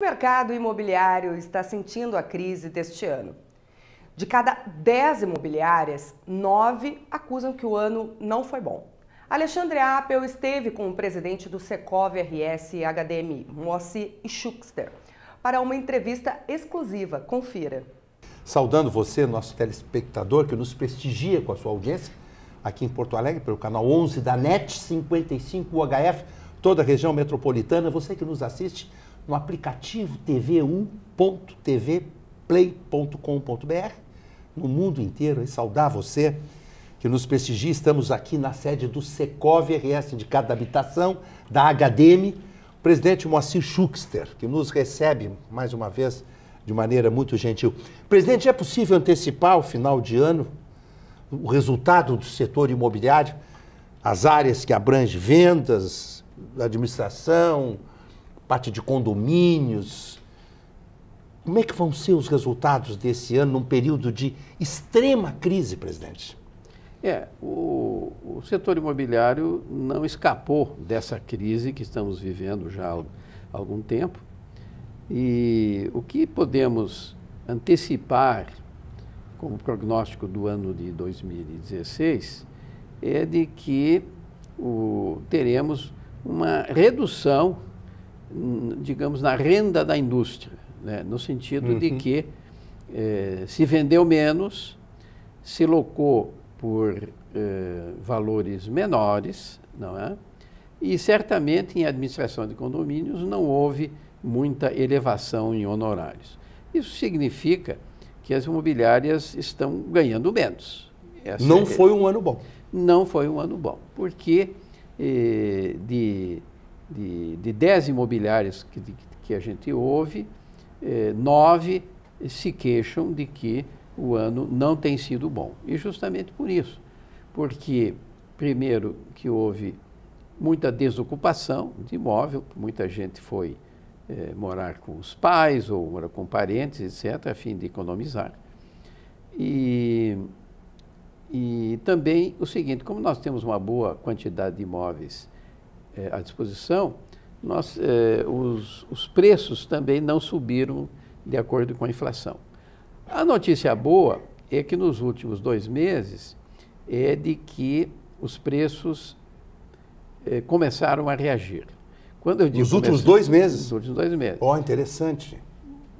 O mercado imobiliário está sentindo a crise deste ano. De cada 10 imobiliárias, 9 acusam que o ano não foi bom. Alexandre Appel esteve com o presidente do Secov RS e HDMI, Moacir Schuxter, para uma entrevista exclusiva. Confira. Saudando você, nosso telespectador, que nos prestigia com a sua audiência, aqui em Porto Alegre, pelo canal 11 da NET 55 UHF, toda a região metropolitana. Você que nos assiste no aplicativo tv1.tvplay.com.br, no mundo inteiro, e é saudar você que nos prestigia. Estamos aqui na sede do Secov RS Sindicato da Habitação, da HDM, o presidente Moacir Schuckster, que nos recebe mais uma vez de maneira muito gentil. Presidente, é possível antecipar o final de ano o resultado do setor imobiliário, as áreas que abrange vendas, administração, parte de condomínios. Como é que vão ser os resultados desse ano num período de extrema crise, presidente? É, o, o setor imobiliário não escapou dessa crise que estamos vivendo já há algum tempo. E o que podemos antecipar como prognóstico do ano de 2016 é de que o, teremos uma redução digamos, na renda da indústria, né? no sentido uhum. de que eh, se vendeu menos, se locou por eh, valores menores, não é? E certamente em administração de condomínios não houve muita elevação em honorários. Isso significa que as imobiliárias estão ganhando menos. Essa não é... foi um ano bom. Não foi um ano bom, porque eh, de de, de dez imobiliárias que, de, que a gente ouve, eh, nove se queixam de que o ano não tem sido bom. E justamente por isso, porque, primeiro, que houve muita desocupação de imóvel, muita gente foi eh, morar com os pais ou morar com parentes, etc., a fim de economizar. E, e também o seguinte, como nós temos uma boa quantidade de imóveis é, à disposição, nós, é, os, os, preços também não subiram de acordo com a inflação. A notícia boa é que nos últimos dois meses é de que os preços é, começaram a reagir. Quando eu digo nos últimos dois meses? Nos últimos dois meses. Oh, interessante.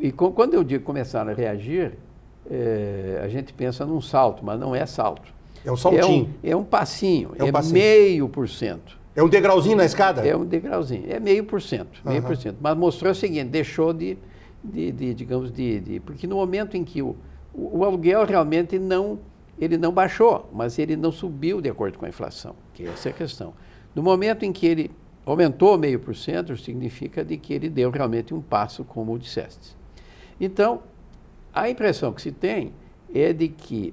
E com, quando eu digo começaram a reagir, é, a gente pensa num salto, mas não é salto. É um saltinho. É um, é um passinho, é, um é passinho. meio por cento. É um degrauzinho na escada? É um degrauzinho, é meio por cento, meio por cento. Mas mostrou o seguinte, deixou de, de, de digamos, de, de, Porque no momento em que o, o, o, aluguel realmente não, ele não baixou, mas ele não subiu de acordo com a inflação, que é essa é a questão. No momento em que ele aumentou meio por cento, significa de que ele deu realmente um passo, como disseste. Então, a impressão que se tem é de que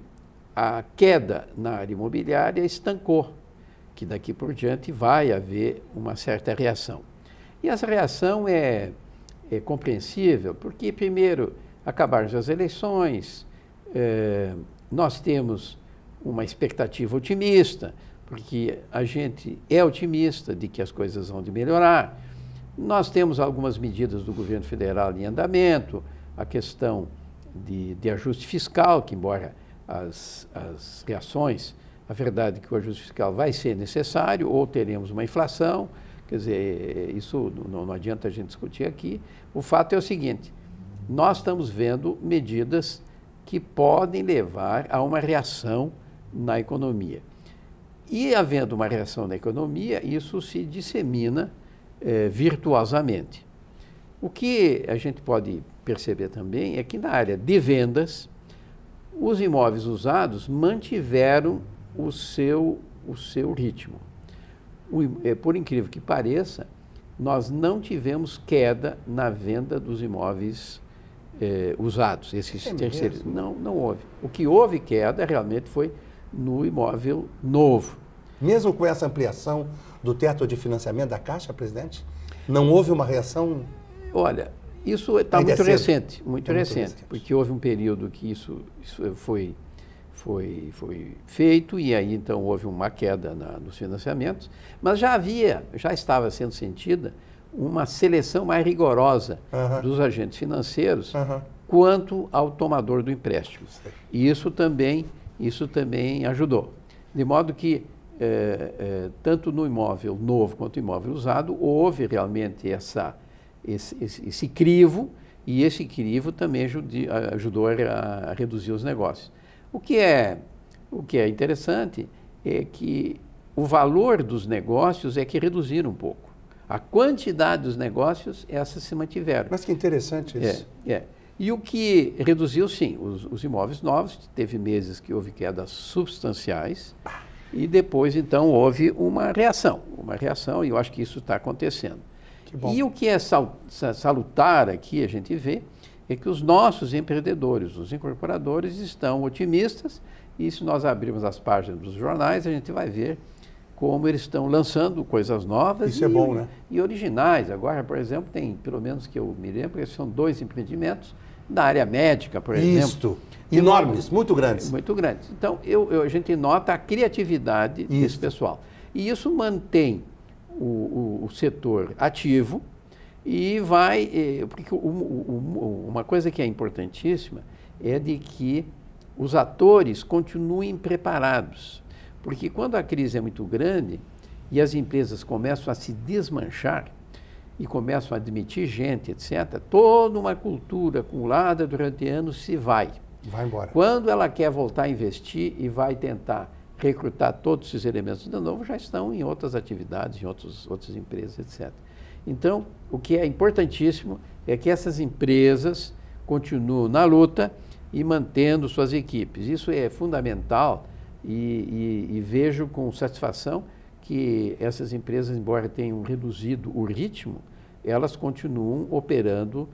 a queda na área imobiliária estancou que daqui por diante vai haver uma certa reação. E essa reação é, é compreensível, porque, primeiro, acabaram as eleições, é, nós temos uma expectativa otimista, porque a gente é otimista de que as coisas vão de melhorar. Nós temos algumas medidas do governo federal em andamento, a questão de, de ajuste fiscal, que embora as, as reações a verdade é que o ajuste fiscal vai ser necessário ou teremos uma inflação, quer dizer, isso não, não adianta a gente discutir aqui. O fato é o seguinte: nós estamos vendo medidas que podem levar a uma reação na economia. E havendo uma reação na economia, isso se dissemina eh, virtuosamente. O que a gente pode perceber também é que na área de vendas, os imóveis usados mantiveram o seu, o seu ritmo. O, é, por incrível que pareça, nós não tivemos queda na venda dos imóveis é, usados, esses é terceiros. Não, não houve. O que houve queda realmente foi no imóvel novo. Mesmo com essa ampliação do teto de financiamento da Caixa, presidente, não houve uma reação? Olha, isso está é tá muito, recente, muito, é muito recente, muito recente, porque houve um período que isso, isso foi foi, foi feito e aí então houve uma queda na, nos financiamentos, mas já havia, já estava sendo sentida uma seleção mais rigorosa uhum. dos agentes financeiros uhum. quanto ao tomador do empréstimo. E isso também, isso também ajudou. De modo que, eh, eh, tanto no imóvel novo quanto no imóvel usado, houve realmente essa, esse, esse, esse crivo, e esse crivo também ajudou a, a reduzir os negócios. O que é, o que é interessante é que o valor dos negócios é que reduziram um pouco. A quantidade dos negócios, essas se mantiveram. Mas que interessante é, isso. É, é. E o que reduziu, sim, os, os, imóveis novos, teve meses que houve quedas substanciais, e depois, então, houve uma reação, uma reação, e eu acho que isso está acontecendo. E o que é sal, salutar aqui, a gente vê, é que os nossos empreendedores, os incorporadores, estão otimistas e se nós abrirmos as páginas dos jornais, a gente vai ver como eles estão lançando coisas novas Isso é e, é bom, né? e originais. Agora, por exemplo, tem, pelo menos que eu me lembro, são dois empreendimentos da área médica, por Isto. exemplo. Enormes, muito grandes. Muito grandes. Então, eu, eu, a gente nota a criatividade isso. desse pessoal. E isso mantém o, o, o setor ativo, e vai. Porque uma coisa que é importantíssima é de que os atores continuem preparados. Porque quando a crise é muito grande e as empresas começam a se desmanchar e começam a admitir gente, etc., toda uma cultura acumulada durante anos se vai. Vai embora. Quando ela quer voltar a investir e vai tentar recrutar todos esses elementos de novo, já estão em outras atividades, em outros, outras empresas, etc. Então, o que é importantíssimo é que essas empresas continuam na luta e mantendo suas equipes. Isso é fundamental e, e, e vejo com satisfação que essas empresas, embora tenham reduzido o ritmo, elas continuam operando,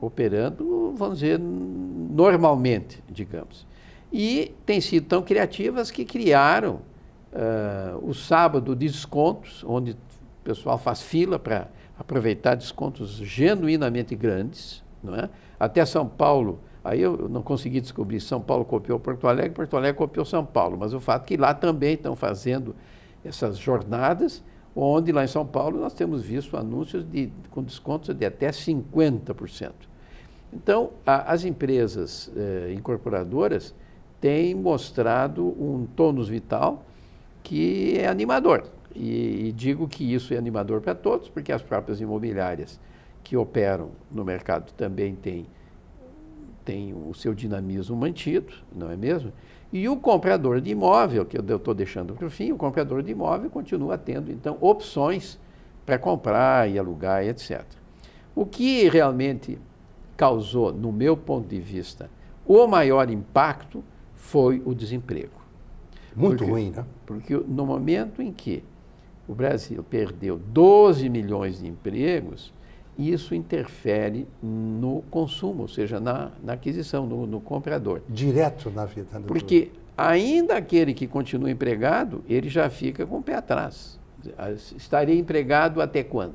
operando, vamos dizer, normalmente, digamos. E têm sido tão criativas que criaram uh, o sábado de descontos, onde pessoal faz fila para aproveitar descontos genuinamente grandes, não é? Até São Paulo, aí eu não consegui descobrir, São Paulo copiou Porto Alegre, Porto Alegre copiou São Paulo, mas o fato é que lá também estão fazendo essas jornadas, onde lá em São Paulo nós temos visto anúncios de, com descontos de até 50%. Então, a, as empresas eh, incorporadoras têm mostrado um tônus vital que é animador. E, e digo que isso é animador para todos, porque as próprias imobiliárias que operam no mercado também têm tem o seu dinamismo mantido, não é mesmo? E o comprador de imóvel, que eu estou deixando para o fim, o comprador de imóvel continua tendo, então, opções para comprar e alugar, etc. O que realmente causou, no meu ponto de vista, o maior impacto foi o desemprego. Muito porque, ruim, né? Porque no momento em que o Brasil perdeu 12 milhões de empregos, e isso interfere no consumo, ou seja, na, na aquisição, no, no, comprador. Direto na vida. do Porque ainda aquele que continua empregado, ele já fica com o pé atrás. Ah, estaria empregado até quando?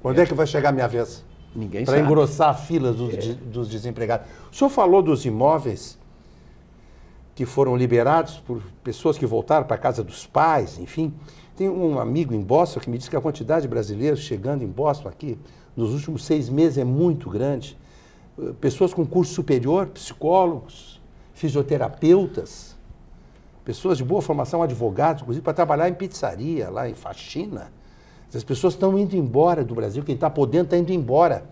Quando é, é que vai chegar a minha vez? Ninguém pra sabe. Para engrossar a fila dos, é. dos desempregados. O senhor falou dos imóveis que foram liberados por pessoas que voltaram para a casa dos pais, enfim. Tem um amigo em Boston que me disse que a quantidade de brasileiros chegando em Boston aqui nos últimos seis meses é muito grande. Eh, pessoas com curso superior, psicólogos, fisioterapeutas, pessoas de boa formação, advogados, inclusive para trabalhar em pizzaria, lá em faxina. As pessoas estão indo embora do Brasil, quem está podendo está indo embora.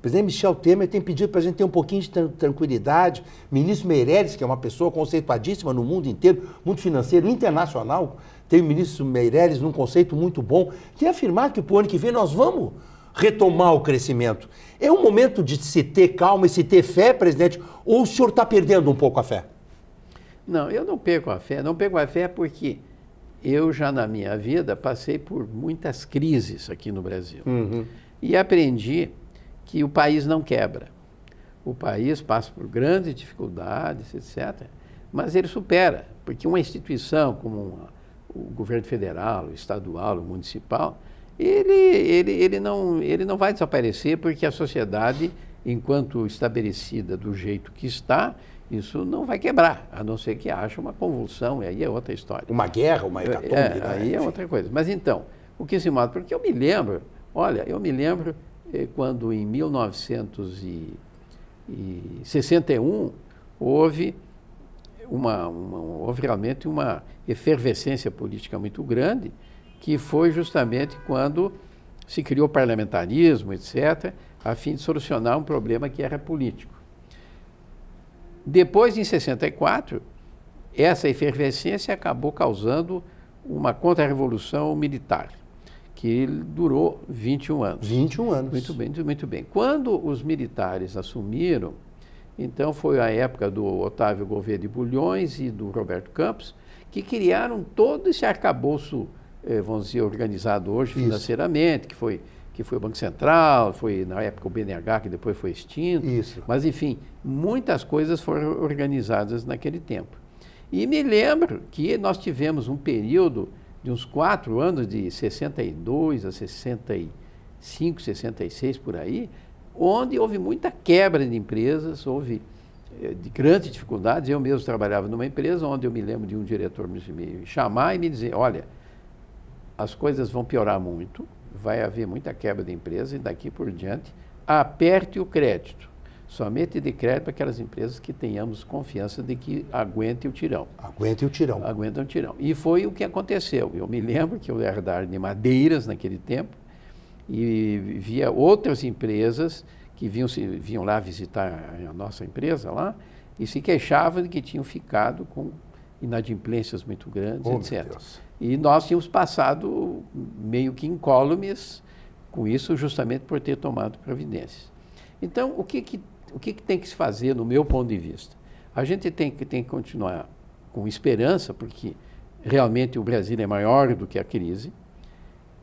O presidente Michel Temer tem pedido para a gente ter um pouquinho de tranquilidade. O ministro Meirelles, que é uma pessoa conceituadíssima no mundo inteiro, mundo financeiro internacional, tem o ministro Meirelles num conceito muito bom, tem afirmado que para o ano que vem nós vamos retomar o crescimento. É um momento de se ter calma e se ter fé, presidente, ou o senhor está perdendo um pouco a fé? Não, eu não perco a fé. Não perco a fé porque eu já na minha vida passei por muitas crises aqui no Brasil. Uhum. E aprendi que o país não quebra. O país passa por grandes dificuldades, etc., mas ele supera, porque uma instituição como uma, o governo federal, o estadual, o municipal, ele, ele, ele, não, ele não vai desaparecer porque a sociedade, enquanto estabelecida do jeito que está, isso não vai quebrar, a não ser que haja uma convulsão, e aí é outra história. Uma guerra, uma é, hecatombe. É, né? Aí é outra coisa. Mas então, o que se mata? Porque eu me lembro, olha, eu me lembro eh, quando em 1961 houve uma, uma houve realmente uma efervescência política muito grande, que foi justamente quando se criou o parlamentarismo, etc., a fim de solucionar um problema que era político. Depois, em 64, essa efervescência acabou causando uma contra-revolução militar que durou 21 anos. 21 anos. Muito bem, muito bem. Quando os militares assumiram, então foi a época do Otávio Gouveia de Bulhões e do Roberto Campos, que criaram todo esse arcabouço, eh, vamos dizer, organizado hoje financeiramente, Isso. que foi que foi o Banco Central, foi na época o BNH, que depois foi extinto. Isso. Mas, enfim, muitas coisas foram organizadas naquele tempo. E me lembro que nós tivemos um período de uns quatro anos, de 62 a 65, 66 por aí, onde houve muita quebra de empresas, houve eh, de grandes dificuldades. Eu mesmo trabalhava numa empresa onde eu me lembro de um diretor me chamar e me dizer: olha, as coisas vão piorar muito, vai haver muita quebra de empresa e daqui por diante aperte o crédito. Somente de crédito para aquelas empresas que tenhamos confiança de que aguente o tirão. Aguente o tirão. Aguenta o tirão. E foi o que aconteceu. Eu me lembro que eu área de madeiras naquele tempo e via outras empresas que vinham, vinham lá visitar a nossa empresa lá e se queixavam de que tinham ficado com inadimplências muito grandes, oh, etc. E nós tínhamos passado meio que incólumes com isso, justamente por ter tomado providências. Então, o que, que o que, que tem que se fazer, no meu ponto de vista? A gente tem que, tem que continuar com esperança, porque realmente o Brasil é maior do que a crise,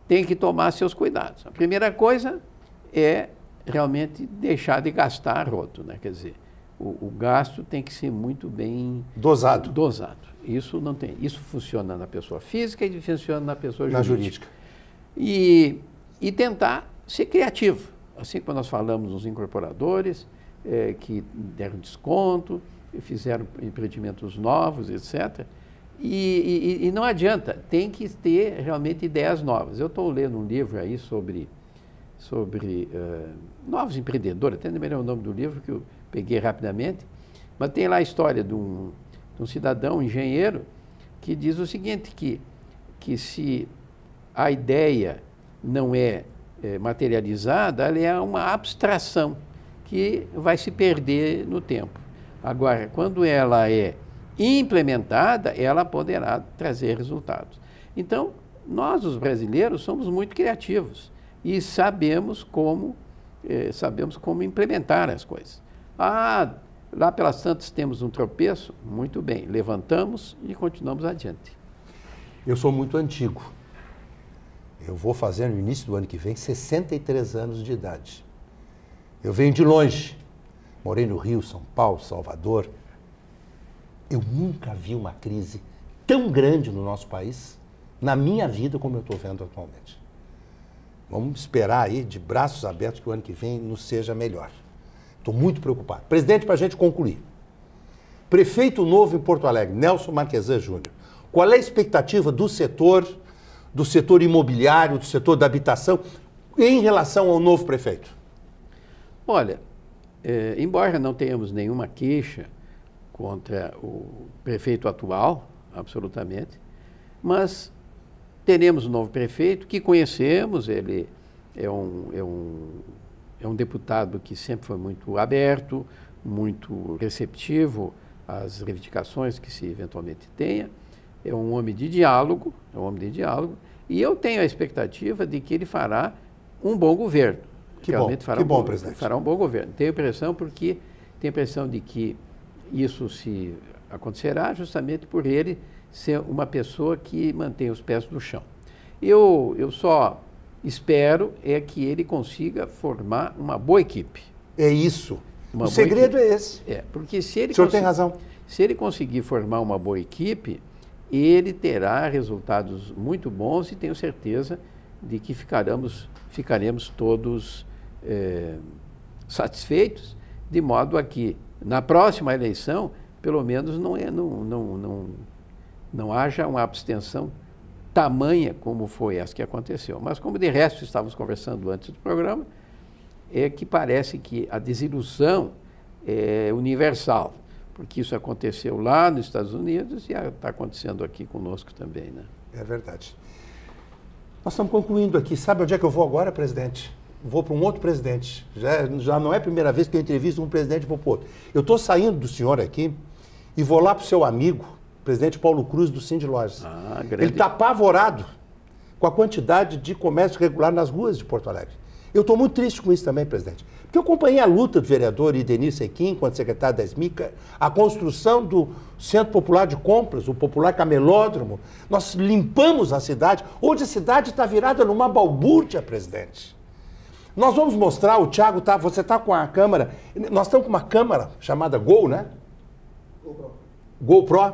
tem que tomar seus cuidados. A primeira coisa é realmente deixar de gastar roto, né? Quer dizer, o, o, gasto tem que ser muito bem dosado. Dosado. Isso não tem. Isso funciona na pessoa física e funciona na pessoa na jurídica. E, e tentar ser criativo. Assim como nós falamos nos incorporadores, é, que deram desconto, fizeram empreendimentos novos, etc. E, e, e, não adianta, tem que ter realmente ideias novas. Eu estou lendo um livro aí sobre, sobre uh, novos empreendedores, até não é o nome do livro que eu peguei rapidamente, mas tem lá a história de um, de um cidadão, um engenheiro, que diz o seguinte, que, que se a ideia não é, é materializada, ela é uma abstração que vai se perder no tempo. Agora, quando ela é implementada, ela poderá trazer resultados. Então, nós, os brasileiros, somos muito criativos e sabemos como, eh, sabemos como implementar as coisas. Ah, lá pelas Santos temos um tropeço? Muito bem, levantamos e continuamos adiante. Eu sou muito antigo. Eu vou fazer no início do ano que vem 63 anos de idade. Eu venho de longe. Morei no Rio, São Paulo, Salvador. Eu nunca vi uma crise tão grande no nosso país, na minha vida, como eu estou vendo atualmente. Vamos esperar aí, de braços abertos, que o ano que vem nos seja melhor. Estou muito preocupado. Presidente, para a gente concluir. Prefeito novo em Porto Alegre, Nelson Marquesan Júnior. Qual é a expectativa do setor, do setor imobiliário, do setor da habitação, em relação ao novo prefeito? Olha, é, embora não tenhamos nenhuma queixa contra o prefeito atual, absolutamente, mas teremos um novo prefeito que conhecemos, ele é um, é um, é um deputado que sempre foi muito aberto, muito receptivo às reivindicações que se eventualmente tenha. É um homem de diálogo, é um homem de diálogo, e eu tenho a expectativa de que ele fará um bom governo. Que Realmente bom, fará que um bom, presidente. Fará um bom governo. Tenho a impressão porque tenho impressão de que isso se acontecerá justamente por ele ser uma pessoa que mantém os pés no chão. Eu, eu só espero é que ele consiga formar uma boa equipe. É isso. Uma o segredo equipe. é esse. É, porque se ele o senhor tem razão. Se ele conseguir formar uma boa equipe, ele terá resultados muito bons e tenho certeza de que ficaremos, ficaremos todos é, satisfeitos, de modo a que na próxima eleição, pelo menos, não, é, não, não, não, não haja uma abstenção tamanha como foi essa que aconteceu. Mas como de resto estávamos conversando antes do programa, é que parece que a desilusão é universal, porque isso aconteceu lá nos Estados Unidos e está acontecendo aqui conosco também, né? É verdade. Nós estamos concluindo aqui. Sabe onde é que eu vou agora, presidente? Vou para um outro presidente. Já, já não é a primeira vez que eu entrevisto um presidente e vou para outro. Eu estou saindo do senhor aqui e vou lá para o seu amigo, presidente Paulo Cruz, do Cindy Lojas. Ah, Ele está apavorado com a quantidade de comércio regular nas ruas de Porto Alegre. Eu estou muito triste com isso também, presidente. Porque eu acompanhei a luta do vereador Ideni Sequim, quando secretário da SMICA, a construção do Centro Popular de Compras, o popular camelódromo. Nós limpamos a cidade. Hoje a cidade está virada numa balbúrdia, presidente. Nós vamos mostrar, o Thiago tá, você está com a câmera, nós estamos com uma câmera chamada Gol, né? GoPro. GoPro.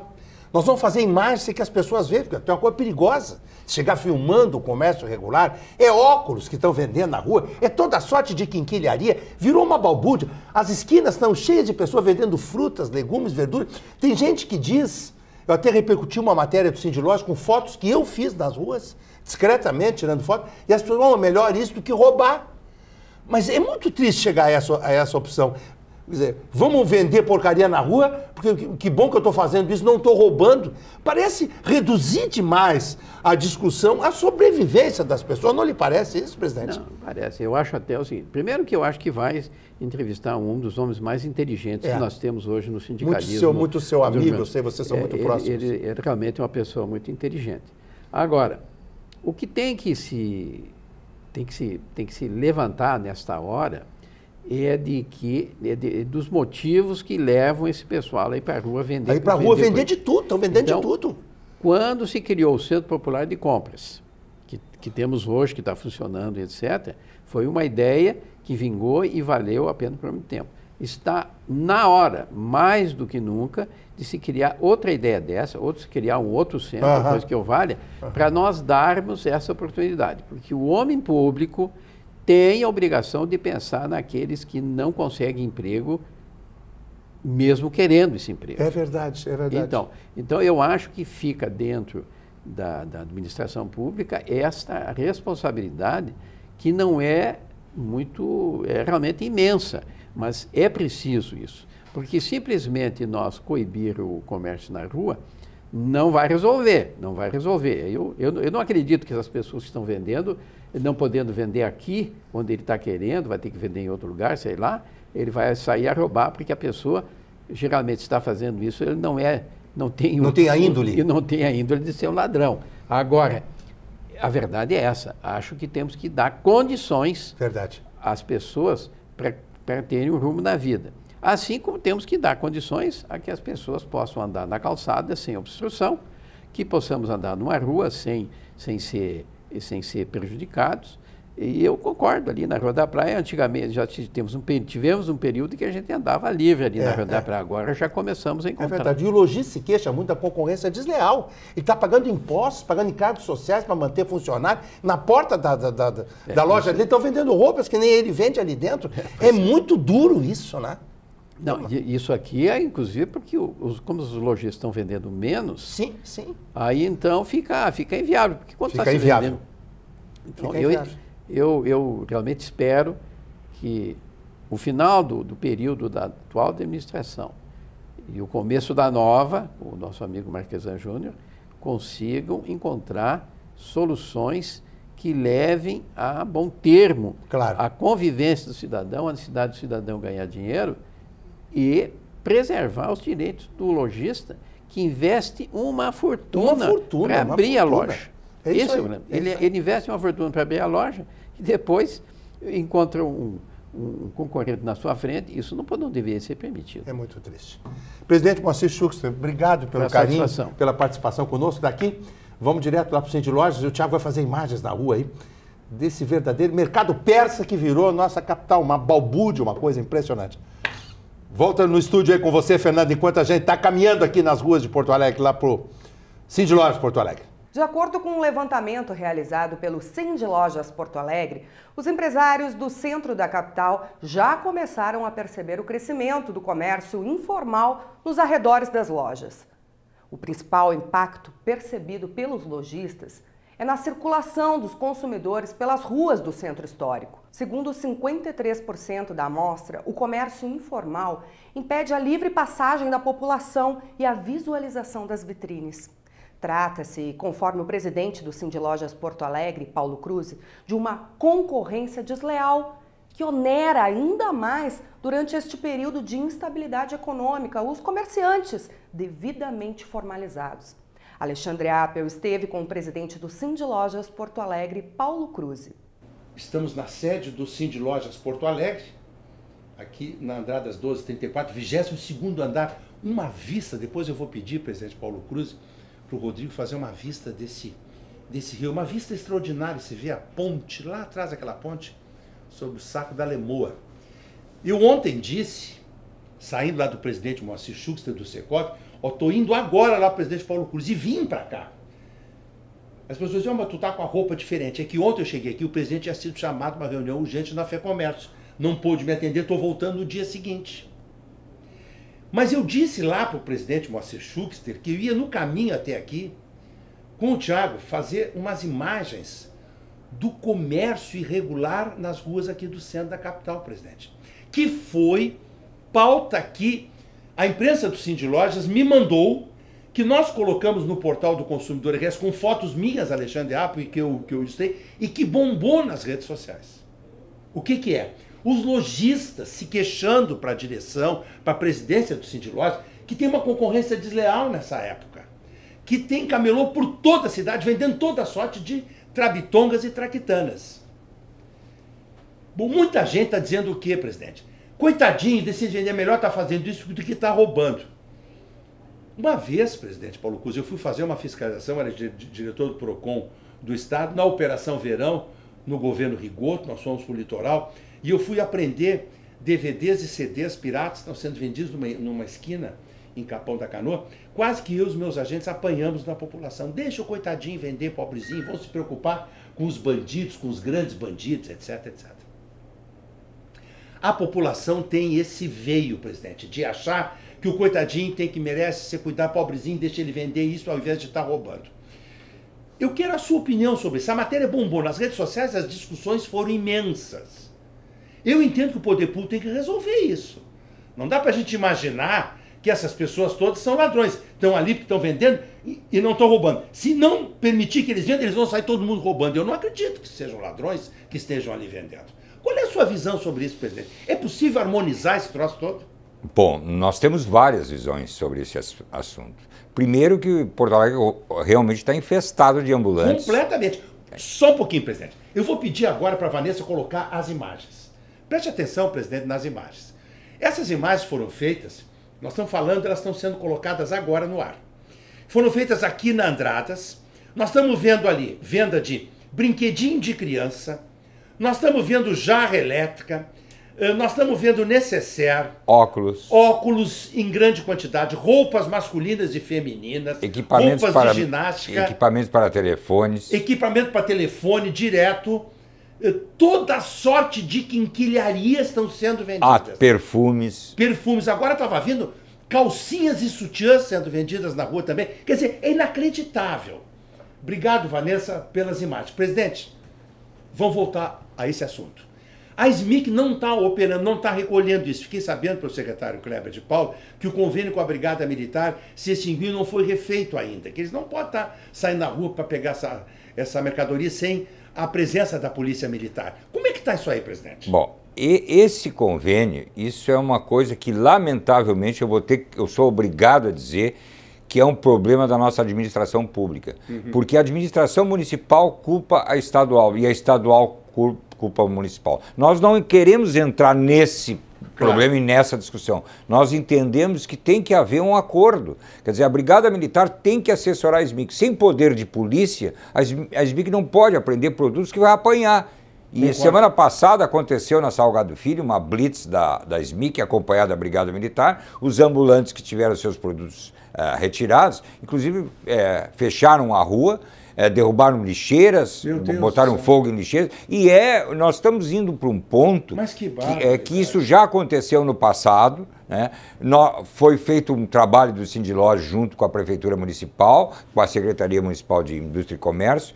Nós vamos fazer imagens que as pessoas vejam, porque é uma coisa perigosa chegar filmando o comércio regular, é óculos que estão vendendo na rua, é toda sorte de quinquilharia, virou uma balbúrdia. As esquinas estão cheias de pessoas vendendo frutas, legumes, verduras. Tem gente que diz, eu até repercuti uma matéria do Cindy com fotos que eu fiz nas ruas, discretamente tirando fotos e as pessoas, falam melhor isso do que roubar. Mas é muito triste chegar a essa, a essa opção. Quer dizer, vamos vender porcaria na rua, porque que bom que eu estou fazendo isso, não estou roubando. Parece reduzir demais a discussão à sobrevivência das pessoas. Não lhe parece isso, presidente? Não, parece. Eu acho até o seguinte. Primeiro que eu acho que vai entrevistar um dos homens mais inteligentes é. que nós temos hoje no sindicalismo. Muito seu, muito seu amigo, eu sei, vocês são é, muito ele, próximos. Ele, ele realmente é uma pessoa muito inteligente. Agora, o que tem que se, tem que se, tem que se levantar nesta hora é de que é de, é dos motivos que levam esse pessoal aí para a rua vender. Aí para a rua vender, de tudo, estão vendendo então, de tudo. Quando se criou o Centro Popular de Compras, que, que temos hoje, que está funcionando, etc., foi uma ideia que vingou e valeu a pena por muito tempo. Está na hora, mais do que nunca, de se criar outra ideia dessa, ou de se criar um outro centro, uh -huh. coisa que eu valha, uh -huh. para nós darmos essa oportunidade. Porque o homem público tem a obrigação de pensar naqueles que não conseguem emprego mesmo querendo esse emprego. É verdade, é verdade. Então, então eu acho que fica dentro da, da administração pública esta responsabilidade que não é muito, é realmente imensa, mas é preciso isso. Porque simplesmente nós coibir o comércio na rua não vai resolver, não vai resolver. Eu, eu, eu não acredito que essas pessoas que estão vendendo não podendo vender aqui, onde ele está querendo, vai ter que vender em outro lugar, sei lá, ele vai sair a roubar, porque a pessoa geralmente está fazendo isso, ele não é, não tem... Não um, tem a índole. E não tem a índole de ser um ladrão. Agora, a verdade é essa, acho que temos que dar condições verdade. às pessoas para terem um rumo na vida. Assim como temos que dar condições a que as pessoas possam andar na calçada sem obstrução, que possamos andar numa rua sem, sem ser e sem ser prejudicados. E eu concordo ali na Rua da Praia, antigamente já tivemos um, tivemos um período que a gente andava livre ali é, na Rua é. da Praia, agora já começamos a é encontrar. É verdade, e o lojista se queixa muito da concorrência é desleal. Ele está pagando impostos, pagando encargos sociais para manter funcionário. Na porta da, da, da, é, da loja dele estão vendendo roupas que nem ele vende ali dentro. É, é, muito duro isso, né? Não, isso aqui é inclusive porque os, como os lojistas estão vendendo menos. Sim, sim. Aí então fica, fica inviável. Porque quanto fica tá inviável. Vendendo, então, fica eu, inviável. Eu, eu realmente espero que o final do, do período da atual administração e o começo da nova, o nosso amigo Marquesan Júnior, consigam encontrar soluções que levem a bom termo claro. a convivência do cidadão, a necessidade do cidadão ganhar dinheiro e preservar os direitos do lojista que investe uma fortuna, fortuna para abrir fortuna. a loja. É isso, isso é ele, ele, investe uma fortuna para abrir a loja e depois encontra um, um concorrente na sua frente. Isso não, não deveria ser permitido. É muito triste. Presidente Moacir Schuster, obrigado pelo Essa carinho, satisfação. pela participação conosco daqui. Vamos direto lá para o centro de lojas. O Tiago vai fazer imagens na rua aí desse verdadeiro mercado persa que virou a nossa capital, uma balbúrdia, uma coisa impressionante. Volta no estúdio aí com você, Fernando, enquanto a gente está caminhando aqui nas ruas de Porto Alegre, lá para o Cindy Lojas Porto Alegre. De acordo com um levantamento realizado pelo Cindy Lojas Porto Alegre, os empresários do centro da capital já começaram a perceber o crescimento do comércio informal nos arredores das lojas. O principal impacto percebido pelos lojistas é na circulação dos consumidores pelas ruas do centro histórico. Segundo 53% da amostra, o comércio informal impede a livre passagem da população e a visualização das vitrines. Trata-se, conforme o presidente do Sindilojas Porto Alegre, Paulo Cruz, de uma concorrência desleal que onera ainda mais durante este período de instabilidade econômica os comerciantes devidamente formalizados. Alexandre Appel esteve com o presidente do Cindy Lojas Porto Alegre, Paulo Cruz. Estamos na sede do Cindy Lojas Porto Alegre, aqui na Andradas 1234, 22º andar, uma vista, depois eu vou pedir, presidente Paulo Cruz, para o Rodrigo fazer uma vista desse, desse rio, uma vista extraordinária, você vê a ponte, lá atrás aquela ponte, sobre o saco da Lemoa. Eu ontem disse, saindo lá do presidente Moacir Schuster do Secop, Estou tô indo agora lá para presidente Paulo Cruz e vim para cá. As pessoas dizem, ah, mas tu tá com a roupa diferente. É que ontem eu cheguei aqui, o presidente tinha sido chamado para uma reunião urgente na Fé Comércio. Não pôde me atender, estou voltando no dia seguinte. Mas eu disse lá para o presidente Moacir Schuster que eu ia no caminho até aqui com o Tiago fazer umas imagens do comércio irregular nas ruas aqui do centro da capital, presidente. Que foi pauta que a imprensa do Cindy Lojas me mandou que nós colocamos no portal do Consumidor RS com fotos minhas, Alexandre Apo, e que eu, que eu editei, e que bombou nas redes sociais. O que, que é? Os lojistas se queixando para a direção, para a presidência do Cindy Lojas, que tem uma concorrência desleal nessa época. Que tem camelô por toda a cidade, vendendo toda sorte de trabitongas e traquitanas. Bom, muita gente está dizendo o que, presidente? Coitadinho desse engenheiro, é melhor estar tá fazendo isso do que estar tá roubando. Uma vez, presidente Paulo Cruz, eu fui fazer uma fiscalização, era diretor do PROCON do Estado, na Operação Verão, no governo Rigoto, nós fomos para o litoral, e eu fui aprender DVDs e CDs piratas estão sendo vendidos numa, numa, esquina em Capão da Canoa. Quase que eu e os meus agentes apanhamos na população. Deixa o coitadinho vender, pobrezinho, vão se preocupar com os bandidos, com os grandes bandidos, etc, etc. A população tem esse veio, presidente, de achar que o coitadinho tem que merece se cuidar, pobrezinho, deixa ele vender isso ao invés de estar tá roubando. Eu quero a sua opinião sobre isso. A matéria bombou. Nas redes sociais as discussões foram imensas. Eu entendo que o poder público tem que resolver isso. Não dá para a gente imaginar que essas pessoas todas são ladrões. Estão ali porque estão vendendo e, não estão roubando. Se não permitir que eles vendam, eles vão sair todo mundo roubando. Eu não acredito que sejam ladrões que estejam ali vendendo. Qual é a sua visão sobre isso, presidente? É possível harmonizar esse troço todo? Bom, nós temos várias visões sobre esse assunto. Primeiro que Porto Alegre realmente está infestado de ambulantes. Completamente. Só um pouquinho, presidente. Eu vou pedir agora para a Vanessa colocar as imagens. Preste atenção, presidente, nas imagens. Essas imagens foram feitas, nós estamos falando, elas estão sendo colocadas agora no ar. Foram feitas aqui na Andradas. Nós estamos vendo ali venda de brinquedinho de criança, nós estamos vendo jarra elétrica, eh, nós estamos vendo necessaire, óculos, óculos em grande quantidade, roupas masculinas e femininas, equipamentos roupas para, de ginástica, equipamentos para telefones, equipamento para telefone direto, eh, toda sorte de quinquilharias estão sendo ah, vendidas. Ah, perfumes. Perfumes. Agora estava vindo calcinhas e sutiãs sendo vendidas na rua também. Quer dizer, é inacreditável. Obrigado, Vanessa, pelas imagens. Presidente, vão voltar a esse assunto. A SMIC não está operando, não está recolhendo isso. Fiquei sabendo pelo secretário Kleber de Paulo que o convênio com a Brigada Militar se extinguiu envio não foi refeito ainda, que eles não podem estar tá saindo na rua para pegar essa, essa mercadoria sem a presença da Polícia Militar. Como é que está isso aí, presidente? Bom, e esse convênio, isso é uma coisa que lamentavelmente eu vou ter, eu sou obrigado a dizer que é um problema da nossa administração pública, uhum. porque a administração municipal culpa a estadual e a estadual culpa municipal. Nós não queremos entrar nesse Claro. problema e nessa discussão. Nós entendemos que tem que haver um acordo. Quer dizer, a Brigada Militar tem que assessorar a SMIC. Sem poder de polícia, a SMIC não pode aprender produtos que vai apanhar. E semana passada aconteceu na Salgado Filho uma blitz da, da SMIC, acompanhada da Brigada Militar. Os ambulantes que tiveram seus produtos uh, retirados, inclusive uh, fecharam a rua é, derrubaram lixeiras, botaram fogo em lixeiras. E é, nós estamos indo para um ponto que, que, é, que isso já aconteceu no passado. Né? No, foi feito um trabalho do Sindiló junto com a Prefeitura Municipal, com a Secretaria Municipal de Indústria e Comércio.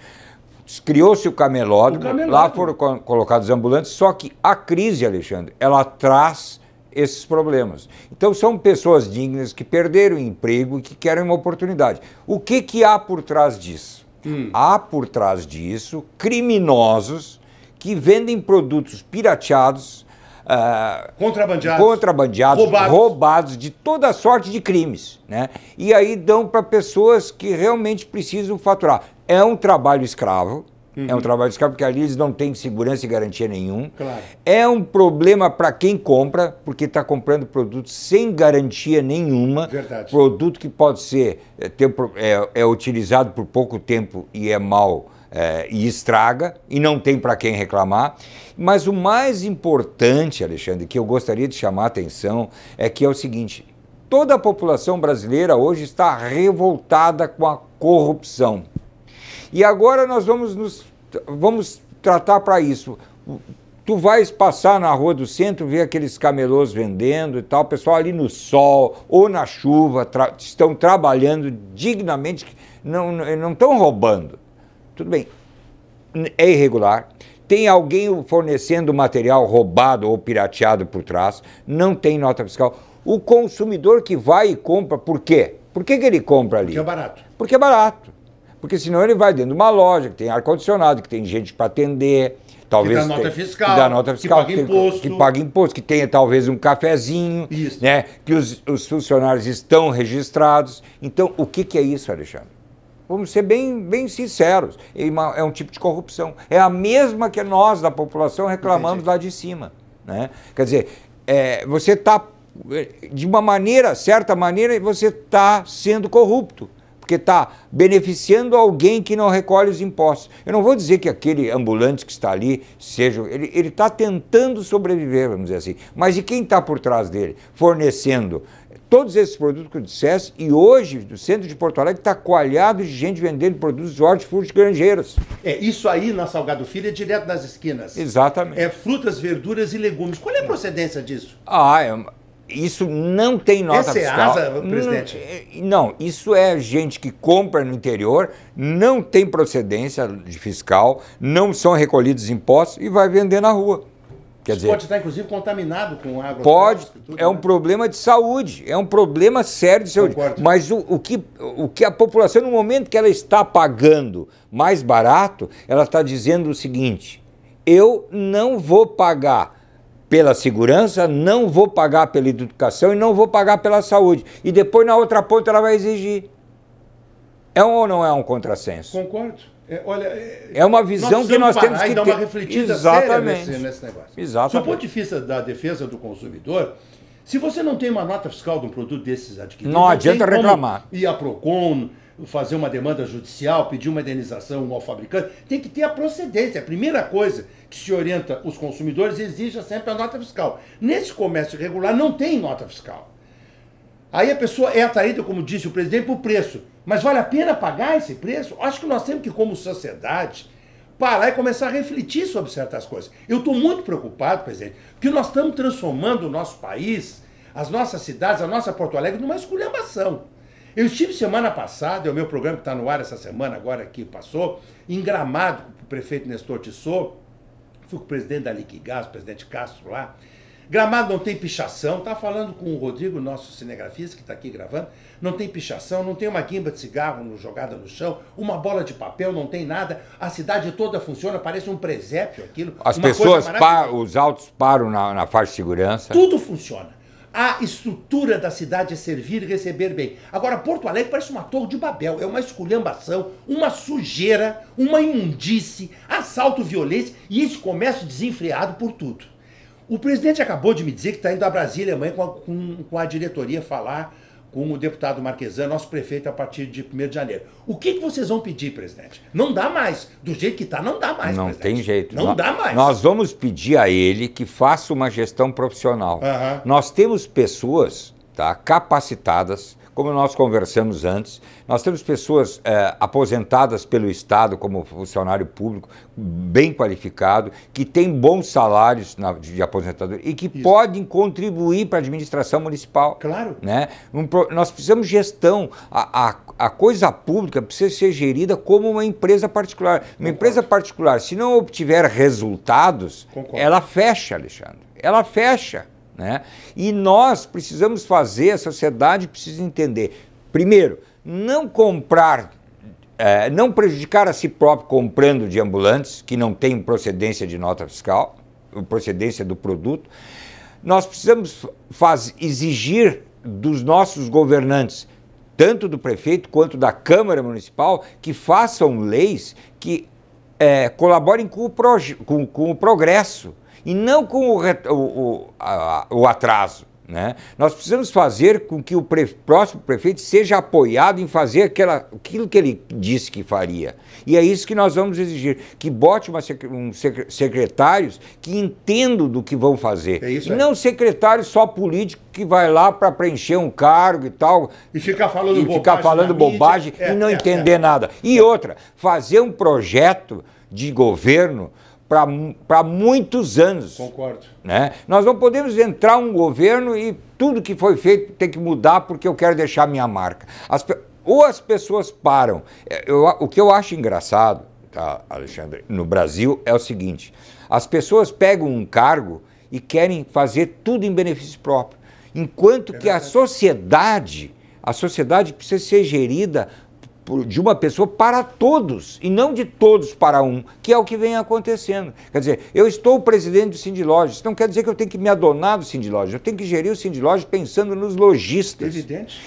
Criou-se o camelódromo, lá foram colocados ambulantes, só que a crise, Alexandre, ela traz esses problemas. Então são pessoas dignas que perderam o emprego e que querem uma oportunidade. O que, que há por trás disso? Hum. Há por trás disso criminosos que vendem produtos pirateados, uh, contrabandeados, contrabandeados roubados. roubados. de toda sorte de crimes. Né? E aí dão para pessoas que realmente precisam faturar. É um trabalho escravo, Uhum. É um uhum. trabalho de escravo porque ali eles não têm segurança e garantia nenhum. Claro. É um problema para quem compra, porque está comprando produto sem garantia nenhuma. Verdade. Produto que pode ser é, ter, é, é utilizado por pouco tempo e é mal é, e estraga, e não tem para quem reclamar. Mas o mais importante, Alexandre, que eu gostaria de chamar a atenção, é que é o seguinte: toda a população brasileira hoje está revoltada com a corrupção. E agora nós vamos nos vamos tratar para isso. Tu vais passar na rua do centro, ver aqueles camelôs vendendo e tal, pessoal ali no sol ou na chuva, tra estão trabalhando dignamente, não, não estão roubando. Tudo bem, é irregular. Tem alguém fornecendo material roubado ou pirateado por trás, não tem nota fiscal. O consumidor que vai e compra, por quê? Por que, que ele compra ali? Porque é barato. Porque é barato. Porque senão ele vai dentro de uma loja que tem ar-condicionado, que tem gente para atender, talvez. Que dá nota fiscal. Que dá nota fiscal, que paga que imposto. Que paga imposto, que tenha talvez um cafezinho, isso. né? Que os, os, funcionários estão registrados. Então, o que, que é isso, Alexandre? Vamos ser bem, bem sinceros. É, uma, é um tipo de corrupção. É a mesma que nós, da população, reclamamos Entendi. lá de cima. Né? Quer dizer, é, você está, de uma maneira, certa maneira, você está sendo corrupto porque está beneficiando alguém que não recolhe os impostos. Eu não vou dizer que aquele ambulante que está ali seja. Ele está tentando sobreviver, vamos dizer assim. Mas e quem está por trás dele, fornecendo todos esses produtos que eu dissesse, e hoje no centro de Porto Alegre está coalhado de gente vendendo produtos hortifrutos granjeiros. É, isso aí na Salgado Filho é direto nas esquinas. Exatamente. É frutas, verduras e legumes. Qual é a procedência disso? Ah, é, isso não tem nota Essa é fiscal. asa, presidente. É, não, isso é gente que compra no interior, não tem procedência de fiscal, não são recolhidos impostos e vai vender na rua. Quer isso dizer, pode estar, inclusive, contaminado com água. Pode, tudo, é né? um problema de saúde, é um problema sério de saúde. Concordo. Mas o, o, que, o que a população, no momento que ela está pagando mais barato, ela está dizendo o seguinte: eu não vou pagar pela segurança, não vou pagar pela educação e não vou pagar pela saúde. E depois, na outra ponta, ela vai exigir. É um, ou não é um contrassenso? Concordo. É, olha, é, é uma visão nós que nós temos que dar ter. uma refletida Exatamente. séria nesse, nesse negócio. Exatamente. Do ponto de vista da defesa do consumidor, se você não tem uma nota fiscal de um produto desses adquirido, não adianta reclamar. E a Procon fazer uma demanda judicial, pedir uma indenização ao fabricante, tem que ter a procedência. A primeira coisa que se orienta os consumidores exige sempre a nota fiscal. Nesse comércio regular não tem nota fiscal. Aí a pessoa é atraída, como disse o presidente, por preço. Mas vale a pena pagar esse preço? Acho que nós temos que, como sociedade, parar e começar a refletir sobre certas coisas. Eu estou muito preocupado, presidente, porque nós estamos transformando o nosso país, as nossas cidades, a nossa Porto Alegre, numa esculhambação. Eu estive semana passada, é o meu programa que está no ar essa semana, agora que passou, em Gramado, com o prefeito Nestor Tissot, fui com o presidente da Liquigás, o presidente Castro lá, Gramado não tem pichação. Tá falando com o Rodrigo, nosso cinegrafista, que está aqui gravando. Não tem pichação, não tem uma guimba de cigarro no, jogada no chão, uma bola de papel, não tem nada. A cidade toda funciona, parece um presépio aquilo. As pessoas, os autos param na, na faixa de segurança. Tudo funciona a estrutura da cidade é servir e receber bem. Agora, Porto Alegre parece uma torre de Babel, é uma esculhambação, uma sujeira, uma imundície, assalto, violência e esse comércio desenfreado por tudo. O presidente acabou de me dizer que está indo a Brasília amanhã com a, com, com a, diretoria falar com o deputado Marquesan, nosso prefeito, a partir de 1 de janeiro. O que, que vocês vão pedir, presidente? Não dá mais. Do jeito que está, não dá mais. Não presidente. tem jeito. Não, não dá mais. Nós vamos pedir a ele que faça uma gestão profissional. Uhum. Nós temos pessoas tá, capacitadas como nós conversamos antes, nós temos pessoas é, aposentadas pelo Estado como funcionário público, bem qualificado, que tem bons salários na, de aposentadoria e que Isso. podem contribuir para a administração municipal. Claro. Né? Um, nós precisamos gestão. A, a, a, coisa pública precisa ser gerida como uma empresa particular. Concordo. Uma empresa particular, se não obtiver resultados, Concordo. ela fecha, Alexandre. Ela fecha. Né? E nós precisamos fazer, a sociedade precisa entender, primeiro, não comprar, é, não prejudicar a si próprio comprando de ambulantes que não têm procedência de nota fiscal, procedência do produto. Nós precisamos faz, exigir dos nossos governantes, tanto do prefeito quanto da Câmara Municipal, que façam leis que é, colaborem com o, com, com o progresso e não com o, o, a, o atraso. Né? Nós precisamos fazer com que o pre próximo prefeito seja apoiado em fazer aquela, aquilo que ele disse que faria. E é isso que nós vamos exigir: que bote uma sec um sec secretários que entendam do que vão fazer. É isso, e é. não secretário só político que vai lá para preencher um cargo e tal. E ficar falando e bobagem. Ficar falando bobagem é, e não é, entender é. nada. E outra, fazer um projeto de governo para muitos anos. Concordo. Né? Nós não podemos entrar um governo e tudo que foi feito tem que mudar porque eu quero deixar minha marca. As, ou as pessoas param. É, eu, o que eu acho engraçado, tá, Alexandre, no Brasil é o seguinte: as pessoas pegam um cargo e querem fazer tudo em benefício próprio, enquanto é que a sociedade, a sociedade precisa ser gerida de uma pessoa para todos e não de todos para um, que é o que vem acontecendo. Quer dizer, eu estou o presidente do Cindy Lojas, não quer dizer que eu tenho que me adonar do Cindy Lojas, eu tenho que gerir o Cindy Lojas pensando nos lojistas.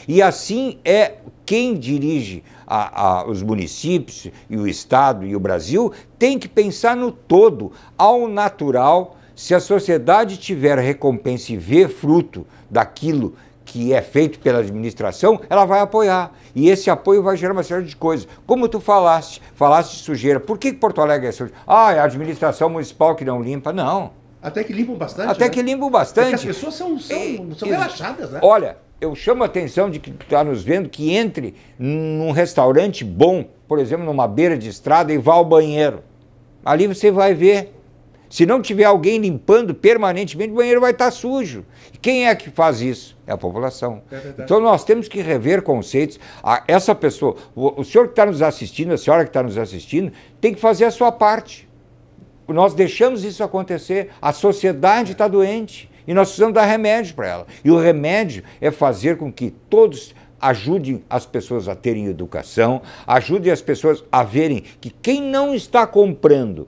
E assim é quem dirige a, a, os municípios e o Estado e o Brasil tem que pensar no todo, ao natural. Se a sociedade tiver recompensa e ver fruto daquilo que é feito pela administração, ela vai apoiar. E esse apoio vai gerar uma série de coisas. Como tu falaste, falaste de sujeira. Por que Porto Alegre é sujeira? Ah, é a administração municipal que não limpa. Não. Até que limpam bastante. Até né? que limpam bastante. Porque as pessoas são, são, são relaxadas, né? Olha, eu chamo a atenção de que está nos vendo que entre num restaurante bom, por exemplo, numa beira de estrada e vá ao banheiro. Ali você vai ver se não tiver alguém limpando permanentemente, o banheiro vai estar sujo. quem é que faz isso? É a população. É então nós temos que rever conceitos. A essa pessoa, o senhor que está nos assistindo, a senhora que está nos assistindo, tem que fazer a sua parte. Nós deixamos isso acontecer. A sociedade está doente e nós precisamos dar remédio para ela. E o remédio é fazer com que todos ajudem as pessoas a terem educação, ajudem as pessoas a verem que quem não está comprando